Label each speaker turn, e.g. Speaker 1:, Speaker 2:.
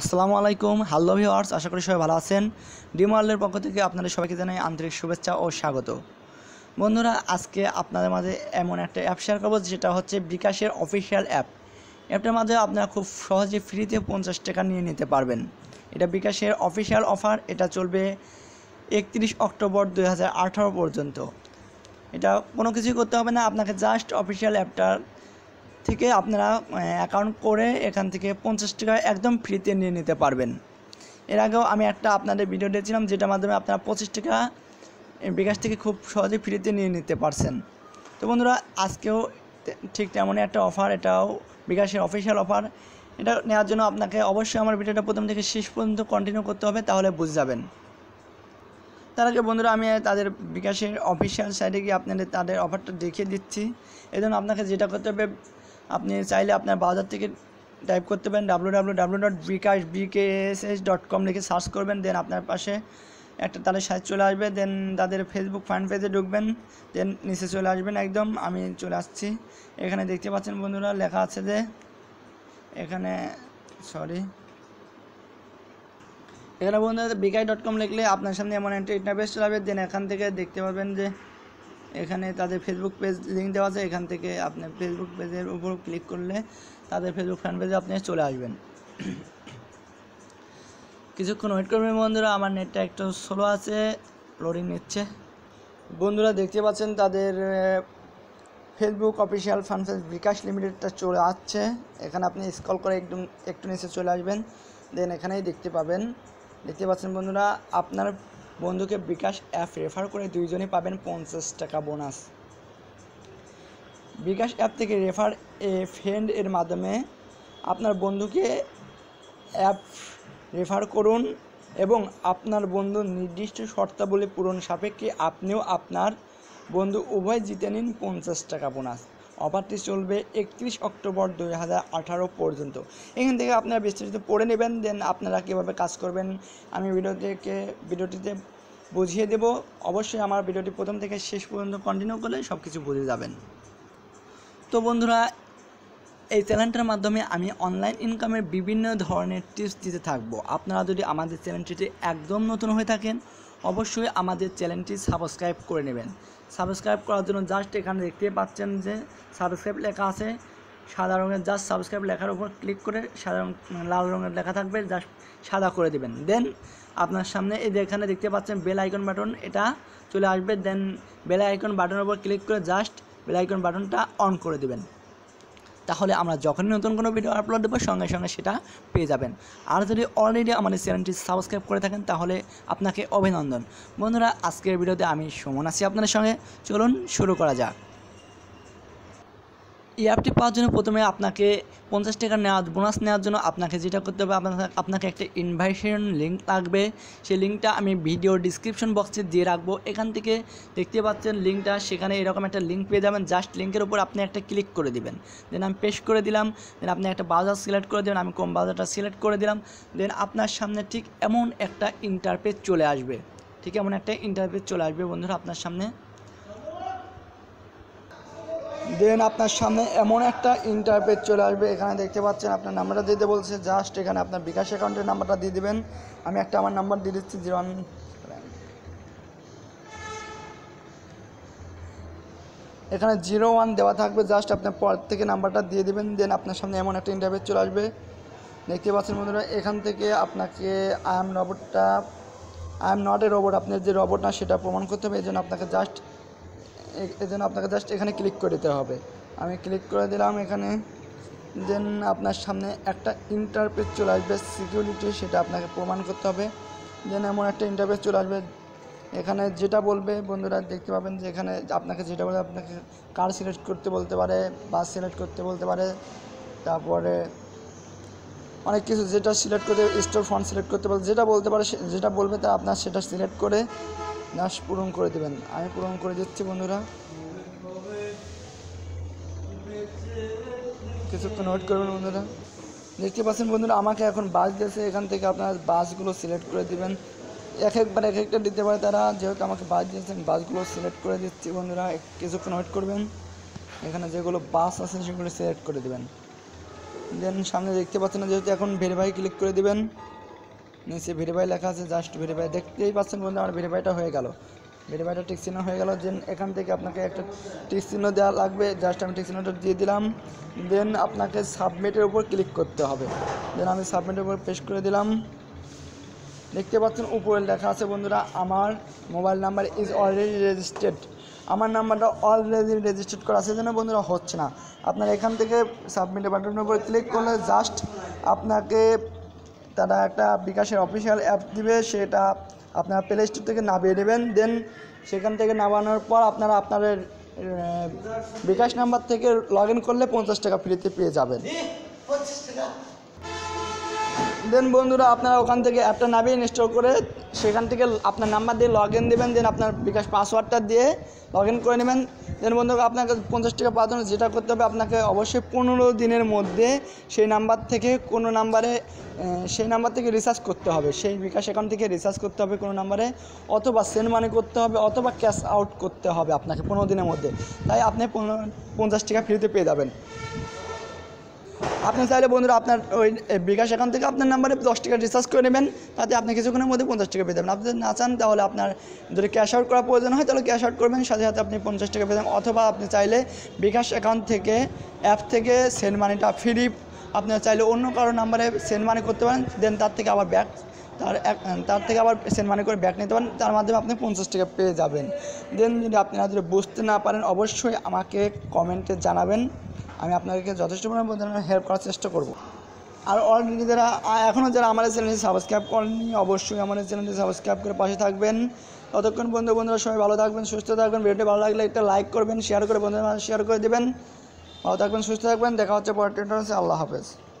Speaker 1: আসসালামু আলাইকুম hello viewers আশা করি সবাই ভালো আছেন ডিমার্লের পক্ষ থেকে আপনাদের সবাইকে জানাই আন্তরিক শুভেচ্ছা ও স্বাগত বন্ধুরা আজকে আপনাদের মাঝে এমন একটা অ্যাপ শেয়ার করবো যেটা হচ্ছে বিকাশের অফিসিয়াল অ্যাপ অ্যাপটার মাধ্যমে আপনারা খুব সহজে ফ্রিতে পঞ্চাশ টাকা নিয়ে নিতে পারবেন এটা বিকাশের অফিসিয়াল অফার এটা চলবে একত্রিশ অক্টোবর দুই পর্যন্ত এটা কোনো কিছুই করতে হবে না আপনাকে জাস্ট অফিসিয়াল অ্যাপটার থেকে আপনারা অ্যাকাউন্ট করে এখান থেকে পঞ্চাশ টাকা একদম ফ্রিতে নিয়ে নিতে পারবেন এর আগেও আমি একটা আপনাদের ভিডিও দিয়েছিলাম যেটার মাধ্যমে আপনারা পঁচিশ টাকা বিকাশ থেকে খুব সহজে ফ্রিতে নিয়ে নিতে পারছেন তো বন্ধুরা আজকেও ঠিক তেমনই একটা অফার এটাও বিকাশের অফিসিয়াল অফার এটা নেওয়ার জন্য আপনাকে অবশ্যই আমার ভিডিওটা প্রথম থেকে শেষ পর্যন্ত কন্টিনিউ করতে হবে তাহলে বুঝে যাবেন তার আগে বন্ধুরা আমি তাদের বিকাশের অফিসিয়াল সাইডে গিয়ে আপনাদের তাদের অফারটা দেখিয়ে দিচ্ছি এজন্য আপনাকে যেটা করতে হবে আপনি চাইলে আপনার বাজার থেকে টাইপ করতে পারেন W W W dot bKash BKSS dot com লিখে সার্চ করবেন দেন আপনার পাশে একটা তাদের সাইজ চলে আসবে দেন তাদের ফেসবুক ফ্যান পেজে ঢুকবেন দেন নিচে চলে আসবেন একদম আমি চলে আসছি এখানে দেখতে পাচ্ছেন বন্ধুরা লেখা আছে যে এখানে সরি এখানে বন্ধুরা বিকাশ ডট কম লিখলে আপনার সামনে এমন একটা ইন্টারভেস চলে আসবে দেন এখান থেকে দেখতে পাবেন যে এখানে তাদের ফেসবুক পেজ লিঙ্ক দেওয়া আছে এখান থেকে আপনি ফেসবুক পেজের উপর ক্লিক করলে তাদের ফেসবুক ফ্যান পেজে আপনি চলে আসবেন কিছুক্ষণ ওয়েট করবেন বন্ধুরা আমার নেটটা একটু স্লো আছে লোডিং নিচ্ছে বন্ধুরা দেখতে পাচ্ছেন তাদের ফেসবুক অফিসিয়াল ফানফেস বিকাশ লিমিটেডটা চলে আসছে এখানে আপনি স্কল করে একদম একটু নিচে চলে আসবেন দেন এখানেই দেখতে পাবেন দেখতে পাচ্ছেন বন্ধুরা আপনার বন্ধুকে বিকাশ অ্যাপ রেফার করে দুইজনে পাবেন পঞ্চাশ টাকা বোনাস বিকাশ অ্যাপ থেকে রেফার এ ফ্রেন্ড এর মাধ্যমে আপনার বন্ধুকে অ্যাপ রেফার করুন এবং আপনার বন্ধু নির্দিষ্ট শর্তাবলী পূরণ সাপেক্ষে আপনিও আপনার বন্ধু উভয় জিতে নিন পঞ্চাশ টাকা বোনাস অফারটি চলবে একত্রিশ অক্টোবর দুই পর্যন্ত এখান থেকে আপনারা বিস্তারিত পড়ে নেবেন দেন আপনারা কীভাবে কাজ করবেন আমি ভিডিওটিকে ভিডিওটিতে বুঝিয়ে দেব অবশ্যই আমার ভিডিওটি প্রথম থেকে শেষ পর্যন্ত কন্টিনিউ করলে সব কিছু বুঝে যাবেন তো বন্ধুরা এই চ্যানেলটার মাধ্যমে আমি অনলাইন ইনকামের বিভিন্ন ধরনের টিপস দিতে থাকব আপনারা যদি আমাদের চ্যানেলটিতে একদম নতুন হয়ে থাকেন অবশ্যই আমাদের চ্যানেলটি সাবস্ক্রাইব করে নেবেন সাবস্ক্রাইব করার জন্য জাস্ট এখানে দেখতে পাচ্ছেন যে সাবস্ক্রাইব লেখা আছে সাদা রঙের জাস্ট সাবস্ক্রাইব লেখার উপর ক্লিক করে সাদা মানে লাল রঙের লেখা থাকবে জাস্ট সাদা করে দেবেন দেন আপনার সামনে এই এখানে দেখতে পাচ্ছেন বেল আইকন বাটন এটা চলে আসবে দেন বেল আইকন বাটনের উপর ক্লিক করে জাস্ট বেল আইকন বাটনটা অন করে দেবেন তাহলে আমরা যখনই নতুন কোনো ভিডিও আপলোড দেবো সঙ্গে সঙ্গে সেটা পেয়ে যাবেন আর যদি অলরেডি আমাদের চ্যানেলটি সাবস্ক্রাইব করে থাকেন তাহলে আপনাকে অভিনন্দন বন্ধুরা আজকের ভিডিওতে আমি সুমন আছি আপনাদের সঙ্গে চলুন শুরু করা যাক এই অ্যাপটি পাওয়ার জন্য প্রথমে আপনাকে পঞ্চাশ টাকা নেওয়া বোনাস নেওয়ার জন্য আপনাকে যেটা করতে হবে আপনার আপনাকে একটা ইনভাইটেশন লিঙ্ক লাগবে সেই লিঙ্কটা আমি ভিডিও ডিসক্রিপশন বক্সে দিয়ে রাখবো এখান থেকে দেখতে পাচ্ছেন লিঙ্কটা সেখানে এরকম একটা লিঙ্ক পেয়ে যাবেন জাস্ট লিঙ্কের উপর আপনি একটা ক্লিক করে দিবেন দেন আমি পেশ করে দিলাম দেন আপনি একটা বাজার সিলেক্ট করে দেবেন আমি কম বাজারটা সিলেক্ট করে দিলাম দেন আপনার সামনে ঠিক এমন একটা ইন্টারপেজ চলে আসবে ঠিক এমন একটা ইন্টারপেজ চলে আসবে বন্ধুরা আপনার সামনে দেন আপনার সামনে এমন একটা ইন্টারপেজ চলে আসবে এখানে দেখতে পাচ্ছেন আপনার নাম্বারটা দিতে বলছে জাস্ট এখানে আপনার বিকাশ অ্যাকাউন্টের নাম্বারটা দিয়ে দেবেন আমি একটা আমার নাম্বার দিয়ে দিচ্ছি জিরো ওয়ান এখানে জিরো ওয়ান দেওয়া থাকবে জাস্ট আপনার পর থেকে নাম্বারটা দিয়ে দেবেন দেন আপনার সামনে এমন একটা ইন্টারভিউ চলে আসবে দেখতে পাচ্ছেন বন্ধুরা এখান থেকে আপনাকে আই এম রবটটা I am not a robot আপনার যে রবট না সেটা প্রমাণ করতে হবে এই জন্য আপনাকে জাস্ট এজন্য আপনাকে জাস্ট এখানে ক্লিক করে দিতে হবে আমি ক্লিক করে দিলাম এখানে দেন আপনার সামনে একটা ইন্টারপেস চলে আসবে সিকিউরিটি সেটা আপনাকে প্রমাণ করতে হবে দেন এমন একটা ইন্টারপেস চলে আসবে এখানে যেটা বলবে বন্ধুরা দেখতে পাবেন যে এখানে আপনাকে যেটা বলবে আপনাকে কার সিলেক্ট করতে বলতে পারে বাস সিলেক্ট করতে বলতে পারে তারপরে অনেক কিছু যেটা সিলেক্ট করতে স্টোর ফন্ট সিলেক্ট করতে পারে যেটা বলতে পারে যেটা বলবে তা আপনার সেটা সিলেক্ট করে নাশ পূরণ করে দেবেন আমি পূরণ করে দিচ্ছি বন্ধুরা কিছুক্ষণ ওয়েট করবেন বন্ধুরা দেখতে পাচ্ছেন বন্ধুরা আমাকে এখন বাস দিয়েছে এখান থেকে আপনারা বাসগুলো সিলেক্ট করে দেবেন এক একবার এক একটা দিতে পারে তারা যেহেতু আমাকে বাস দিয়েছেন বাসগুলো সিলেক্ট করে দিচ্ছি বন্ধুরা কিছুক্ষণ ওয়েট করবেন এখানে যেগুলো বাস আছে সেগুলো সিলেক্ট করে দেবেন দেন সামনে দেখতে পাচ্ছেন না যেহেতু এখন ভেরিফাই ক্লিক করে দেবেন নিচে ভেরিফাই লেখা আছে জাস্ট ভেরিফাই দেখতেই পাচ্ছেন বন্ধু আমার ভেরিফাইটা হয়ে গেল ভেরিফাইটা টিক চিহ্ন হয়ে গেল দেন এখান থেকে আপনাকে একটা টিক চিহ্ন দেওয়া লাগবে জাস্ট আমি টিক চিহ্নটা দিয়ে দিলাম দেন আপনাকে সাবমিটের উপর ক্লিক করতে হবে দেন আমি সাবমিটের উপর পেশ করে দিলাম দেখতে পাচ্ছেন উপরে লেখা আছে বন্ধুরা আমার mobile number is already registered আমার নাম্বারটা অলরেডি রেজিস্টার্ড করা আছে জন্য বন্ধুরা হচ্ছে না আপনার এখান থেকে সাবমিটের বাটনের উপর ক্লিক করলে জাস্ট আপনাকে তারা একটা বিকাশের অফিসিয়াল অ্যাপ দিবে সেটা আপনারা প্লে স্টোর থেকে নামিয়ে নেবেন দেন সেখান থেকে নামানোর পর আপনারা আপনাদের বিকাশ নাম্বার থেকে লগ ইন করলে পঞ্চাশ টাকা ফ্রিতে পেয়ে যাবেন দেন বন্ধুরা আপনারা ওখান থেকে অ্যাপটা নামিয়ে ইনস্টল করে সেখান থেকে আপনার নাম্বার দিয়ে লগ ইন দেবেন দেন আপনার বিকাশ পাসওয়ার্ডটা দিয়ে লগ ইন করে নেবেন দেন বন্ধুরা আপনাকে পঞ্চাশ টাকা পাওয়ার জন্য যেটা করতে হবে আপনাকে অবশ্যই পনেরো দিনের মধ্যে সেই নাম্বার থেকে কোনো নাম্বারে সেই নাম্বার থেকে রিচার্জ করতে হবে সেই বিকাশ অ্যাকাউন্ট থেকে রিচার্জ করতে হবে কোনো নাম্বারে অথবা সেন্ড মানি করতে হবে অথবা ক্যাশ আউট করতে হবে আপনাকে পনেরো দিনের মধ্যে তাই আপনি পনেরো পঞ্চাশ টাকা ফ্রিতে পেয়ে যাবেন আপনি চাইলে বন্ধুরা আপনার ওই বিকাশ অ্যাকাউন্ট থেকে আপনার নাম্বারে দশ টাকা রিচার্জ করে নেবেন তাতে আপনি কিছুক্ষণের মধ্যে পঞ্চাশ টাকা পেয়ে যাবেন আপনি যদি না চান তাহলে আপনার যদি ক্যাশ আউট করা প্রয়োজন হয় তাহলে ক্যাশ আউট করবেন সাথে সাথে আপনি পঞ্চাশ টাকা পেয়ে যাবেন অথবা আপনি চাইলে বিকাশ অ্যাকাউন্ট থেকে অ্যাপ থেকে সেন্ড মানিটা ফ্রি আপনার চাইলে অন্য কারো নাম্বারে সেন্ড মানি করতে পারেন দেন তার থেকে আবার ব্যাক তার তার থেকে আবার সেন্ট মানি করে ব্যাক নিতে পারেন তার মাধ্যমে আপনি পঞ্চাশ টাকা পেয়ে যাবেন দেন যদি আপনারা যদি বুঝতে না পারেন অবশ্যই আমাকে কমেন্টে জানাবেন আমি আপনাদেরকে যথেষ্ট পরিমাণে হেল্প করার চেষ্টা করব আর অলরেডি যারা এখনও যারা আমার চ্যানেলটি সাবস্ক্রাইব করেননি অবশ্যই আমার চ্যানেলটি সাবস্ক্রাইব করে পাশে থাকবেন ততক্ষণ বন্ধু বন্ধুরা সবাই ভালো থাকবেন সুস্থ থাকবেন ভিডিওটি ভালো লাগলে একটা লাইক করবেন শেয়ার করে বন্ধুরা শেয়ার করে দেবেন ভালো থাকবেন সুস্থ থাকবেন দেখা হচ্ছে পরের আল্লাহ হাফেজ